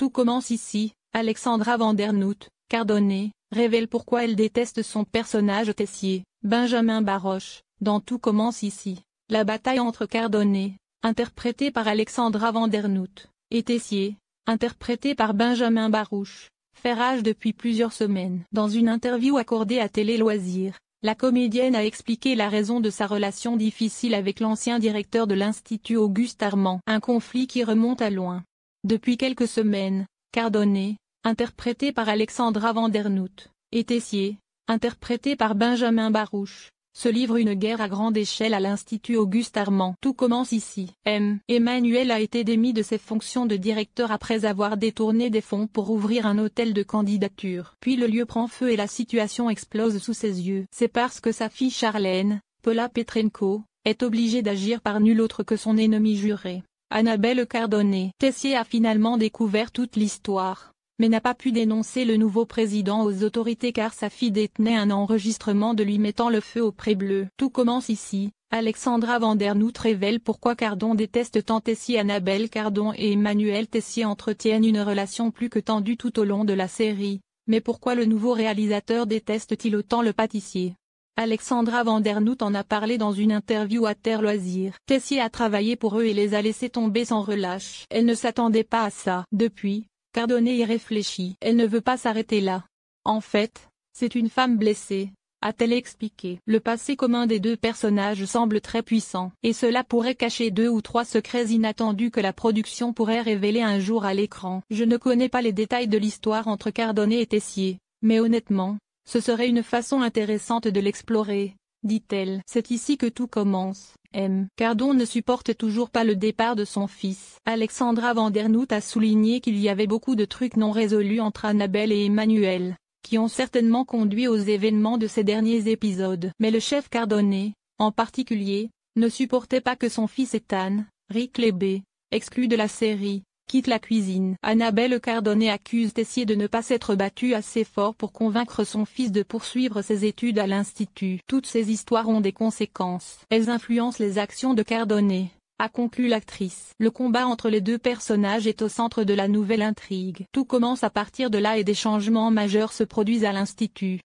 Tout commence ici, Alexandra Vandernoot, Cardonnet, révèle pourquoi elle déteste son personnage Tessier, Benjamin Baroche, dans Tout commence ici. La bataille entre Cardonnet, interprété par Alexandra Vandernoot, et Tessier, interprété par Benjamin Barouche, fait rage depuis plusieurs semaines. Dans une interview accordée à Télé Loisirs, la comédienne a expliqué la raison de sa relation difficile avec l'ancien directeur de l'Institut Auguste Armand. Un conflit qui remonte à loin. Depuis quelques semaines, Cardonnet, interprété par Alexandra Vandernout, et Tessier, interprété par Benjamin Barouche, se livre une guerre à grande échelle à l'Institut Auguste Armand. Tout commence ici. M. Emmanuel a été démis de ses fonctions de directeur après avoir détourné des fonds pour ouvrir un hôtel de candidature. Puis le lieu prend feu et la situation explose sous ses yeux. C'est parce que sa fille Charlène, Paula Petrenko, est obligée d'agir par nul autre que son ennemi juré. Annabelle Cardonnet. Tessier a finalement découvert toute l'histoire, mais n'a pas pu dénoncer le nouveau président aux autorités car sa fille détenait un enregistrement de lui mettant le feu au pré-bleu. Tout commence ici. Alexandra Vandernout révèle pourquoi Cardon déteste tant Tessier. Annabelle Cardon et Emmanuel Tessier entretiennent une relation plus que tendue tout au long de la série. Mais pourquoi le nouveau réalisateur déteste-t-il autant le pâtissier Alexandra Noot en a parlé dans une interview à Terre loisir Tessier a travaillé pour eux et les a laissés tomber sans relâche. Elle ne s'attendait pas à ça. Depuis, Cardonnet y réfléchit. Elle ne veut pas s'arrêter là. En fait, c'est une femme blessée, a-t-elle expliqué. Le passé commun des deux personnages semble très puissant, et cela pourrait cacher deux ou trois secrets inattendus que la production pourrait révéler un jour à l'écran. Je ne connais pas les détails de l'histoire entre Cardonnet et Tessier, mais honnêtement, ce serait une façon intéressante de l'explorer, dit-elle. C'est ici que tout commence. M. Cardon ne supporte toujours pas le départ de son fils. Alexandra Vandernout a souligné qu'il y avait beaucoup de trucs non résolus entre Annabelle et Emmanuel, qui ont certainement conduit aux événements de ces derniers épisodes. Mais le chef Cardonnet, en particulier, ne supportait pas que son fils Ethan, Rick Lébé, exclu de la série, quitte la cuisine. Annabelle Cardonnet accuse Tessier de ne pas s'être battu assez fort pour convaincre son fils de poursuivre ses études à l'Institut. Toutes ces histoires ont des conséquences. Elles influencent les actions de Cardonnet a conclu l'actrice. Le combat entre les deux personnages est au centre de la nouvelle intrigue. Tout commence à partir de là et des changements majeurs se produisent à l'Institut.